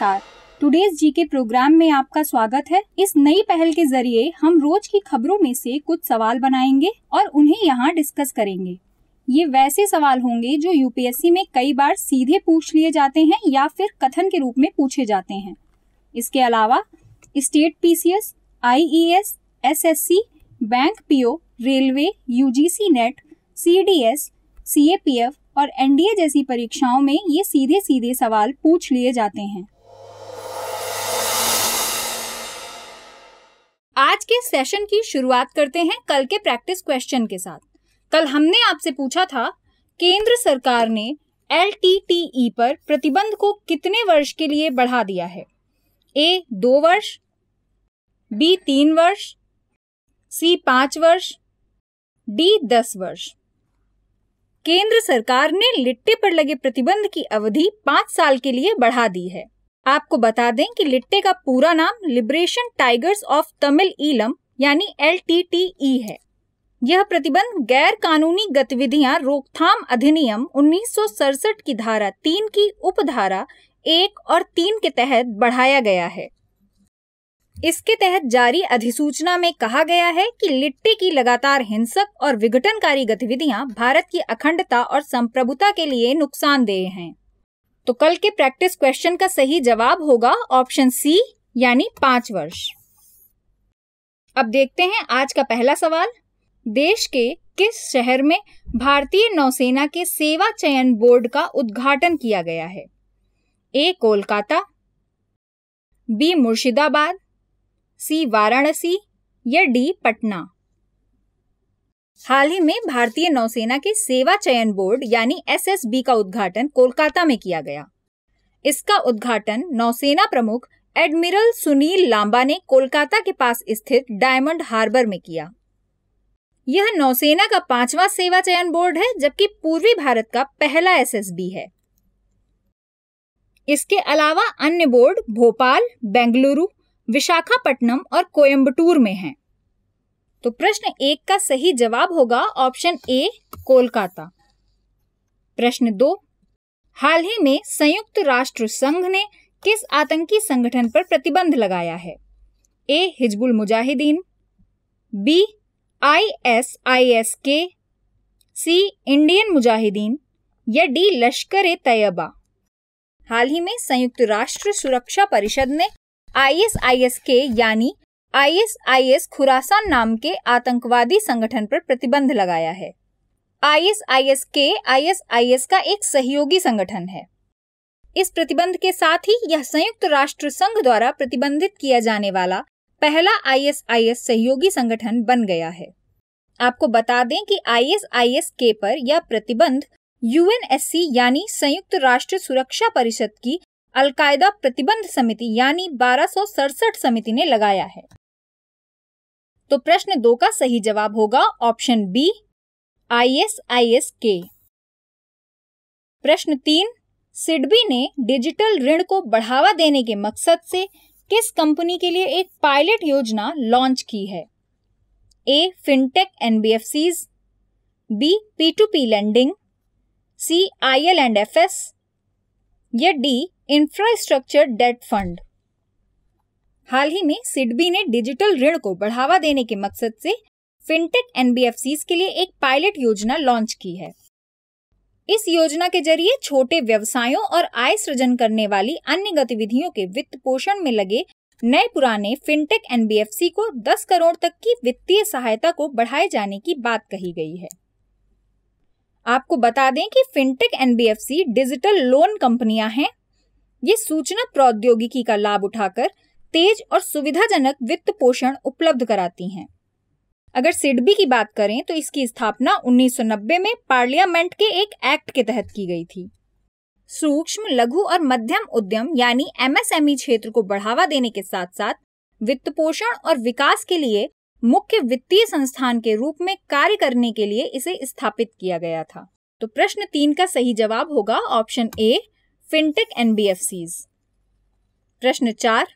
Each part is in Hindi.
नमस्कार टुडेज जी के प्रोग्राम में आपका स्वागत है इस नई पहल के जरिए हम रोज की खबरों में से कुछ सवाल बनाएंगे और उन्हें यहाँ डिस्कस करेंगे ये वैसे सवाल होंगे जो यूपीएससी में कई बार सीधे पूछ लिए जाते हैं या फिर कथन के रूप में पूछे जाते हैं इसके अलावा state PCS, IES, SSC, bank PO railway UGC NET CDS, CAPF और एनडीए जैसी परीक्षाओं में ये सीधे सीधे सवाल पूछ लिए जाते हैं आज के सेशन की शुरुआत करते हैं कल के प्रैक्टिस क्वेश्चन के साथ कल हमने आपसे पूछा था केंद्र सरकार ने एल e पर प्रतिबंध को कितने वर्ष के लिए बढ़ा दिया है ए दो वर्ष बी तीन वर्ष सी पांच वर्ष डी दस वर्ष केंद्र सरकार ने लिट्टे पर लगे प्रतिबंध की अवधि पांच साल के लिए बढ़ा दी है आपको बता दें कि लिट्टे का पूरा नाम liberation tigers of Tamil Eelam यानी एल टी टी ई है यह प्रतिबंध गैर कानूनी गतिविधियां रोकथाम अधिनियम उन्नीस की धारा तीन की उपधारा एक और तीन के तहत बढ़ाया गया है इसके तहत जारी अधिसूचना में कहा गया है कि लिट्टे की लगातार हिंसक और विघटनकारी गतिविधियां भारत की अखंडता और संप्रभुता के लिए नुकसानदेह हैं तो कल के प्रैक्टिस क्वेश्चन का सही जवाब होगा ऑप्शन सी यानी पांच वर्ष अब देखते हैं आज का पहला सवाल देश के किस शहर में भारतीय नौसेना के सेवा चयन बोर्ड का उद्घाटन किया गया है A Kolkata B Murshidabad C Varanasi या डी पटना हाल ही में भारतीय नौसेना के सेवा चयन बोर्ड यानी एसएसबी का उद्घाटन कोलकाता में किया गया इसका उद्घाटन नौसेना प्रमुख एडमिरल सुनील लांबा ने कोलकाता के पास स्थित डायमंड हार्बर में किया यह नौसेना का पांचवा सेवा चयन बोर्ड है जबकि पूर्वी भारत का पहला एसएसबी है इसके अलावा अन्य बोर्ड भोपाल बेंगलुरु विशाखापट्टनम और कोयम्बटूर में हैं। तो प्रश्न एक का सही जवाब होगा ऑप्शन ए कोलकाता प्रश्न दो हाल ही में संयुक्त राष्ट्र संघ ने किस आतंकी संगठन पर प्रतिबंध लगाया है A Hizbul Mujahideen B I S I S के सी इंडियन मुजाहिदीन या डी लश्कर ए तैयबा हाल ही में संयुक्त राष्ट्र सुरक्षा परिषद ने आईएसआईएस के यानी आईएसआईएस खुरासान नाम के आतंकवादी संगठन पर प्रतिबंध लगाया है आईएसआईएस के आईएसआईएस का एक सहयोगी संगठन है इस प्रतिबंध के साथ ही यह संयुक्त राष्ट्र संघ द्वारा प्रतिबंधित किया जाने वाला पहला आईएसआईएस सहयोगी संगठन बन गया है आपको बता दें कि आईएसआईएस के पर यह प्रतिबंध यूएनएससी यानी संयुक्त राष्ट्र सुरक्षा परिषद की अलकायदा प्रतिबंध समिति यानी बारह समिति ने लगाया है तो प्रश्न दो का सही जवाब होगा ऑप्शन बी के प्रश्न तीन सिडबी ने डिजिटल ऋण को बढ़ावा देने के मकसद से किस कंपनी के लिए एक पायलट योजना लॉन्च की है A fintech NBFCs B P to P lending C I L and F S या डी इंफ्रास्ट्रक्चर डेट फंड हाल ही में सिडबी ने डिजिटल ऋण को बढ़ावा देने के मकसद से फिनटेक एनबीएफसी के लिए एक पायलट योजना लॉन्च की है इस योजना के जरिए छोटे व्यवसायों और आय सृजन करने वाली अन्य गतिविधियों के वित्त पोषण में लगे नए पुराने फिनटेक एनबीएफसी को 10 करोड़ तक की वित्तीय सहायता को बढ़ाए जाने की बात कही गई है आपको बता दें कि फिनटेक एनबीएफसी डिजिटल लोन कंपनियां हैं ये सूचना प्रौद्योगिकी का लाभ उठाकर तेज और सुविधाजनक वित्त पोषण उपलब्ध कराती हैं अगर सिडबी की बात करें तो इसकी स्थापना 1990 में पार्लियामेंट के एक एक्ट के तहत की गई थी सूक्ष्म लघु और मध्यम उद्यम यानी एमएसएमई क्षेत्र को बढ़ावा देने के साथ साथ वित्त पोषण और विकास के लिए मुख्य वित्तीय संस्थान के रूप में कार्य करने के लिए इसे स्थापित किया गया था तो प्रश्न तीन का सही जवाब होगा ऑप्शन ए फिनटेक एनबीएफसीज प्रश्न चार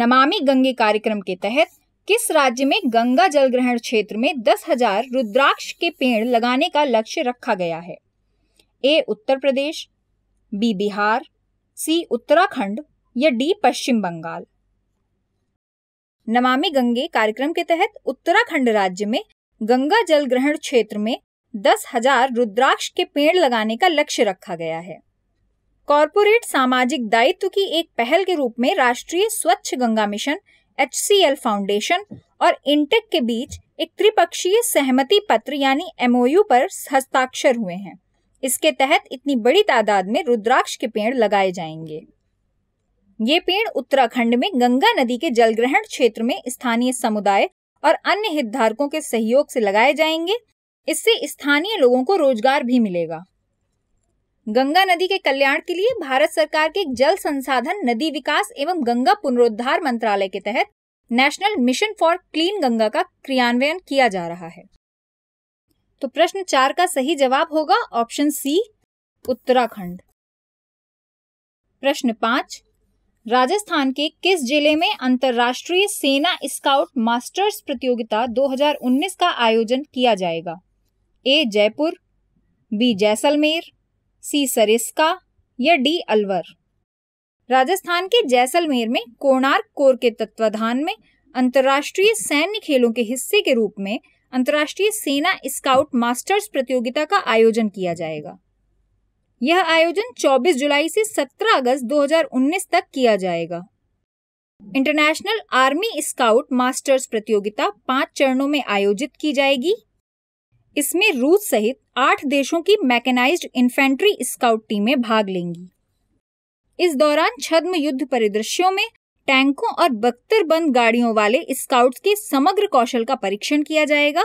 नमामि गंगे कार्यक्रम के तहत किस राज्य में गंगा जल ग्रहण क्षेत्र में दस हजार रुद्राक्ष के पेड़ लगाने का लक्ष्य रखा गया है A Uttar Pradesh B Bihar C Uttarakhand या डी पश्चिम बंगाल नमामि गंगे कार्यक्रम के तहत उत्तराखंड राज्य में गंगा जल ग्रहण क्षेत्र में दस हजार रुद्राक्ष के पेड़ लगाने का लक्ष्य रखा गया है कॉरपोरेट सामाजिक दायित्व की एक पहल के रूप में राष्ट्रीय स्वच्छ गंगा मिशन एच फाउंडेशन और इंटेक के बीच एक त्रिपक्षीय सहमति पत्र यानी एमओयू पर हस्ताक्षर हुए हैं इसके तहत इतनी बड़ी तादाद में रुद्राक्ष के पेड़ लगाए जाएंगे ये पेड़ उत्तराखंड में गंगा नदी के जलग्रहण क्षेत्र में स्थानीय समुदाय और अन्य हितधारकों के सहयोग से लगाए जाएंगे इससे स्थानीय लोगों को रोजगार भी मिलेगा गंगा नदी के कल्याण के लिए भारत सरकार के जल संसाधन नदी विकास एवं गंगा पुनरुद्धार मंत्रालय के तहत national mission for clean Ganga का क्रियान्वयन किया जा रहा है तो प्रश्न चार का सही जवाब होगा ऑप्शन सी उत्तराखंड प्रश्न पांच राजस्थान के किस जिले में अंतर्राष्ट्रीय सेना स्काउट मास्टर्स प्रतियोगिता 2019 का आयोजन किया जाएगा A Jaipur B Jaisalmer C Sariska या डी अलवर राजस्थान के जैसलमेर में कोणार्क कोर के तत्वाधान में अंतर्राष्ट्रीय सैन्य खेलों के हिस्से के रूप में अंतर्राष्ट्रीय सेना स्काउट मास्टर्स प्रतियोगिता का आयोजन किया जाएगा यह आयोजन 24 जुलाई से 17 अगस्त 2019 तक किया जाएगा इंटरनेशनल आर्मी स्काउट मास्टर्स प्रतियोगिता पांच चरणों में आयोजित की जाएगी इसमें रूस सहित आठ देशों की मैकेनाइज्ड इन्फेंट्री स्काउट टीमें भाग लेंगी इस दौरान छद्म युद्ध परिदृश्यों में टैंकों और बख्तरबंद गाड़ियों वाले स्काउट्स के समग्र कौशल का परीक्षण किया जाएगा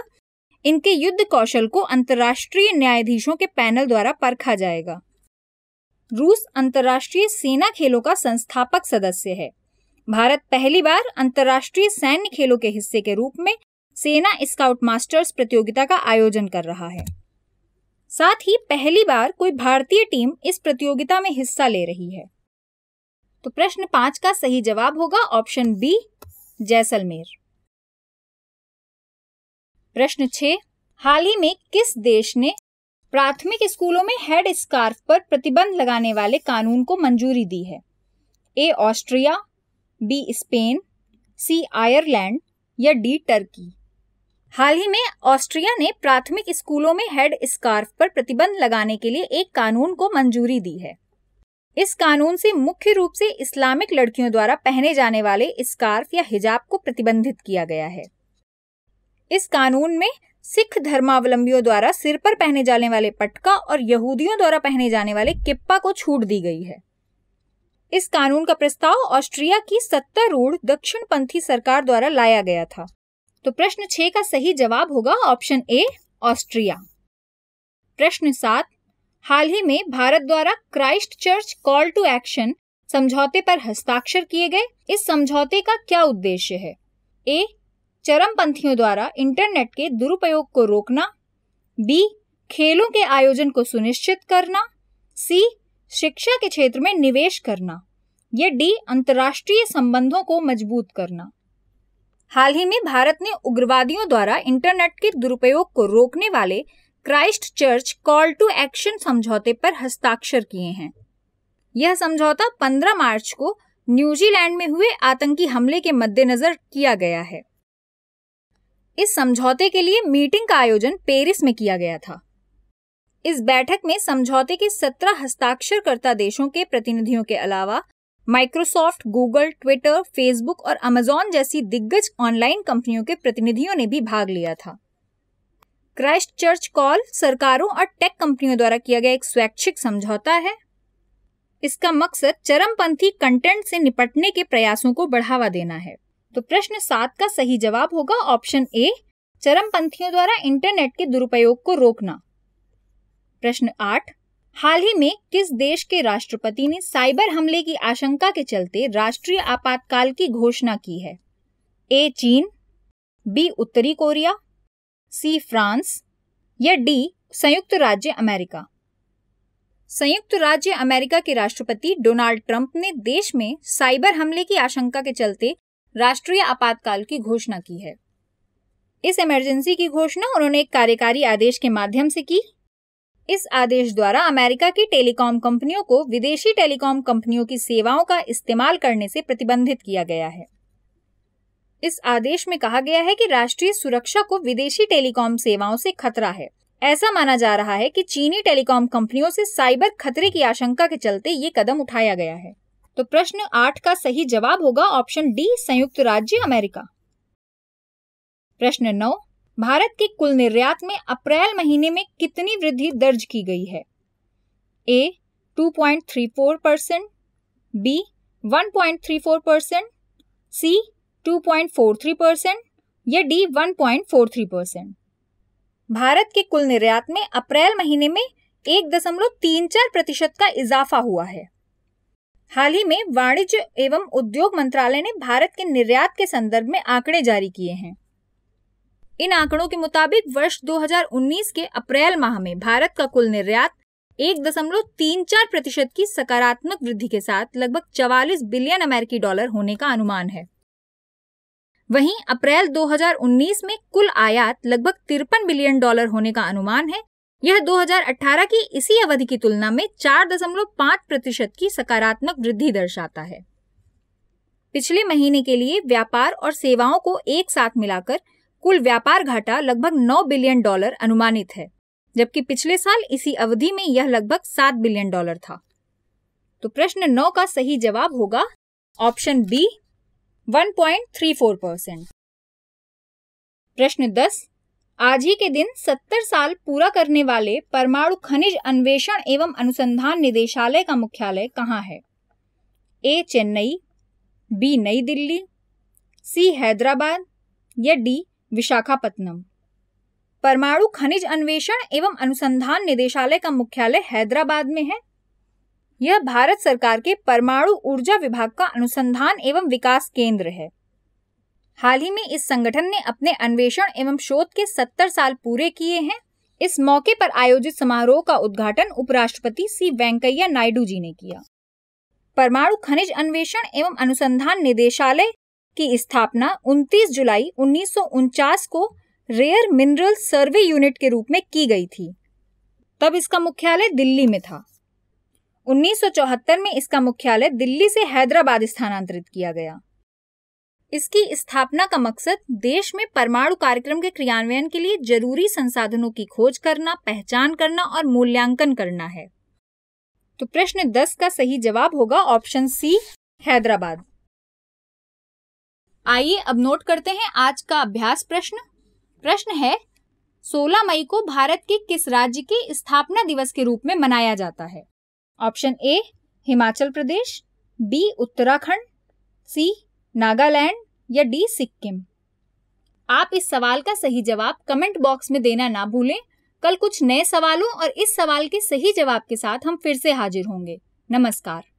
इनके युद्ध कौशल को अंतर्राष्ट्रीय न्यायाधीशों के पैनल द्वारा परखा जाएगा रूस अंतर्राष्ट्रीय सेना खेलों का संस्थापक सदस्य है भारत पहली बार अंतर्राष्ट्रीय सैन्य खेलों के हिस्से के रूप में सेना स्काउट मास्टर्स प्रतियोगिता का आयोजन कर रहा है साथ ही पहली बार कोई भारतीय टीम इस प्रतियोगिता में हिस्सा ले रही है तो प्रश्न पांच का सही जवाब होगा ऑप्शन बी जैसलमेर प्रश्न छे हाल ही में किस देश ने प्राथमिक स्कूलों में हेड स्कार्फ पर प्रतिबंध लगाने वाले कानून को मंजूरी दी है A Austria B Spain C Ireland या डी टर्की हाल ही में ऑस्ट्रिया ने प्राथमिक स्कूलों में हेड स्कार्फ पर प्रतिबंध लगाने के लिए एक कानून को मंजूरी दी है इस कानून से मुख्य रूप से इस्लामिक लड़कियों द्वारा पहने जाने वाले स्कार्फ या हिजाब को प्रतिबंधित किया गया है इस कानून में सिख धर्मावलंबियों द्वारा सिर पर पहने जाने वाले पटका और यहूदियों द्वारा पहने जाने वाले किप्पा को छूट दी गई है इस कानून का प्रस्ताव ऑस्ट्रिया की सत्तारूढ़ पंथी सरकार द्वारा लाया गया था तो प्रश्न छह का सही जवाब होगा ऑप्शन ए ऑस्ट्रिया प्रश्न सात हाल ही में भारत द्वारा Christchurch call to action समझौते पर हस्ताक्षर किए गए इस समझौते का क्या उद्देश्य है ए चरमपंथियों द्वारा इंटरनेट के दुरुपयोग को रोकना बी खेलों के आयोजन को सुनिश्चित करना सी शिक्षा के क्षेत्र में निवेश करना या डी अंतर्राष्ट्रीय संबंधों को मजबूत करना हाल ही में भारत ने उग्रवादियों द्वारा इंटरनेट के दुरुपयोग को रोकने वाले Christchurch call to action समझौते पर हस्ताक्षर किए हैं यह समझौता 15 मार्च को न्यूजीलैंड में हुए आतंकी हमले के मद्देनजर किया गया है इस समझौते के लिए मीटिंग का आयोजन पेरिस में किया गया था इस बैठक में समझौते के सत्रह हस्ताक्षरकर्ता देशों के प्रतिनिधियों के अलावा माइक्रोसॉफ्ट गूगल ट्विटर फेसबुक और अमेजॉन जैसी दिग्गज ऑनलाइन कंपनियों के प्रतिनिधियों ने भी भाग लिया था क्राइस्ट चर्च कॉल सरकारों और टेक कंपनियों द्वारा किया गया एक स्वैच्छिक समझौता है इसका मकसद चरमपंथी कंटेंट से निपटने के प्रयासों को बढ़ावा देना है तो प्रश्न सात का सही जवाब होगा ऑप्शन ए चरमपंथियों द्वारा इंटरनेट के दुरुपयोग को रोकना प्रश्न आठ हाल ही में किस देश के राष्ट्रपति ने साइबर हमले की आशंका के चलते राष्ट्रीय आपातकाल की घोषणा की है ए चीन बी उत्तरी कोरिया सी फ्रांस या डी संयुक्त राज्य अमेरिका संयुक्त राज्य अमेरिका के राष्ट्रपति डोनाल्ड ट्रंप ने देश में साइबर हमले की आशंका के चलते राष्ट्रीय आपातकाल की घोषणा की है इस इमरजेंसी की घोषणा उन्होंने एक कार्यकारी आदेश के माध्यम से की इस आदेश द्वारा अमेरिका की टेलीकॉम कंपनियों को विदेशी टेलीकॉम कंपनियों की सेवाओं का इस्तेमाल करने से प्रतिबंधित किया गया है इस आदेश में कहा गया है कि राष्ट्रीय सुरक्षा को विदेशी टेलीकॉम सेवाओं से खतरा है ऐसा माना जा रहा है कि चीनी टेलीकॉम कंपनियों से साइबर खतरे की आशंका के चलते ये कदम उठाया गया है तो प्रश्न आठ का सही जवाब होगा ऑप्शन डी संयुक्त राज्य अमेरिका प्रश्न नौ भारत के कुल निर्यात में अप्रैल महीने में कितनी वृद्धि दर्ज की गई है A 2.34 percent B 1.34 percent C 2.43 percent या डी 1.43 परसेंट भारत के कुल निर्यात में अप्रैल महीने में एक दशमलव तीन चार प्रतिशत का इजाफा हुआ है हाल ही में वाणिज्य एवं उद्योग मंत्रालय ने भारत के निर्यात के संदर्भ में आंकड़े जारी किए हैं इन आंकड़ों के मुताबिक वर्ष 2019 के अप्रैल माह में भारत का कुल निर्यात एक दशमलव तीन चार प्रतिशत की सकारात्मक वृद्धि के साथ लगभग चवालीस बिलियन अमेरिकी डॉलर होने का अनुमान है वहीं अप्रैल 2019 में कुल आयात लगभग तिरपन बिलियन डॉलर होने का अनुमान है यह 2018 की इसी अवधि की तुलना में 4.5 प्रतिशत की सकारात्मक वृद्धि दर्शाता है पिछले महीने के लिए व्यापार और सेवाओं को एक साथ मिलाकर कुल व्यापार घाटा लगभग 9 बिलियन डॉलर अनुमानित है जबकि पिछले साल इसी अवधि में यह लगभग 7 बिलियन डॉलर था तो प्रश्न 9 का सही जवाब होगा ऑप्शन बी 1.34 परसेंट प्रश्न दस आज ही के दिन 70 साल पूरा करने वाले परमाणु खनिज अन्वेषण एवं अनुसंधान निदेशालय का मुख्यालय कहाँ है ए चेन्नई बी नई दिल्ली सी हैदराबाद या डी विशाखापत्तनम परमाणु खनिज अन्वेषण एवं अनुसंधान निदेशालय का मुख्यालय हैदराबाद में है यह भारत सरकार के परमाणु ऊर्जा विभाग का अनुसंधान एवं विकास केंद्र है हाल ही में इस संगठन ने अपने अन्वेषण एवं शोध के 70 साल पूरे किए हैं इस मौके पर आयोजित समारोह का उद्घाटन उपराष्ट्रपति सी वेंकैया नायडू जी ने किया परमाणु खनिज अन्वेषण एवं अनुसंधान निदेशालय की स्थापना 29 जुलाई उन्नीस को रेयर मिनरल सर्वे यूनिट के रूप में की गई थी तब इसका मुख्यालय दिल्ली में था 1974 में इसका मुख्यालय दिल्ली से हैदराबाद स्थानांतरित किया गया इसकी स्थापना का मकसद देश में परमाणु कार्यक्रम के क्रियान्वयन के लिए जरूरी संसाधनों की खोज करना पहचान करना और मूल्यांकन करना है तो प्रश्न दस का सही जवाब होगा ऑप्शन सी हैदराबाद आइए अब नोट करते हैं आज का अभ्यास प्रश्न प्रश्न है 16 मई को भारत के किस राज्य के स्थापना दिवस के रूप में मनाया जाता है option A Himachal Pradesh B Uttarakhand C Nagaland या डी सिक्किम आप इस सवाल का सही जवाब कमेंट बॉक्स में देना ना भूलें कल कुछ नए सवालों और इस सवाल के सही जवाब के साथ हम फिर से हाजिर होंगे नमस्कार